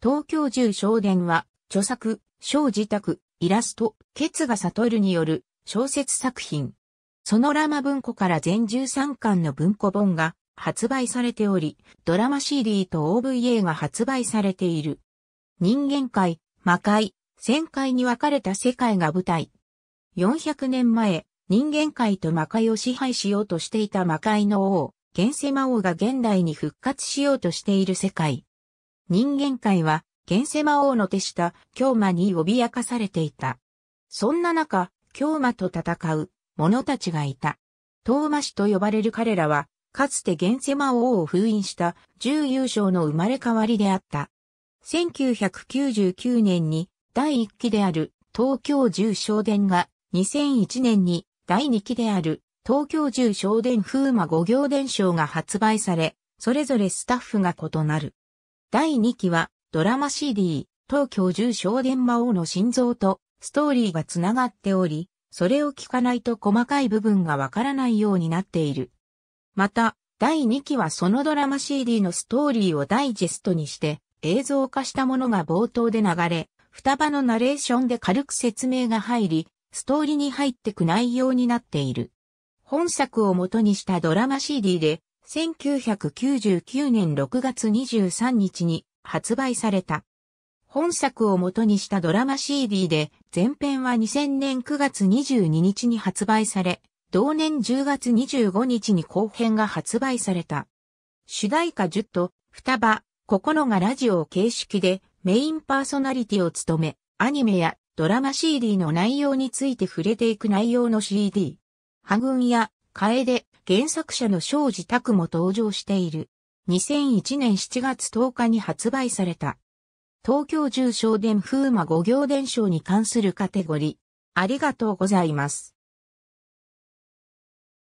東京中小伝は、著作、小自宅、イラスト、ケツガ悟による小説作品。そのラマ文庫から全13巻の文庫本が発売されており、ドラマ CD と OVA が発売されている。人間界、魔界、戦界に分かれた世界が舞台。400年前、人間界と魔界を支配しようとしていた魔界の王、現世魔王が現代に復活しようとしている世界。人間界は、現世魔王の手下、京馬に脅かされていた。そんな中、京馬と戦う者たちがいた。東馬氏と呼ばれる彼らは、かつて現世魔王を封印した重優勝の生まれ変わりであった。1999年に第1期である東京重商伝が2001年に第2期である東京重商伝風魔五行伝賞が発売され、それぞれスタッフが異なる。第2期はドラマ CD、東京十少年魔王の心臓とストーリーがつながっており、それを聞かないと細かい部分がわからないようになっている。また、第2期はそのドラマ CD のストーリーをダイジェストにして映像化したものが冒頭で流れ、双葉のナレーションで軽く説明が入り、ストーリーに入ってく内容になっている。本作を元にしたドラマ CD で1999年6月23日に発売された。本作を元にしたドラマ CD で、前編は2000年9月22日に発売され、同年10月25日に後編が発売された。主題歌10と、双葉、心がラジオ形式でメインパーソナリティを務め、アニメやドラマ CD の内容について触れていく内容の CD。ハグンや、カエデ、原作者の庄司拓も登場している。2001年7月10日に発売された。東京重商伝風魔五行伝承に関するカテゴリー。ありがとうございます。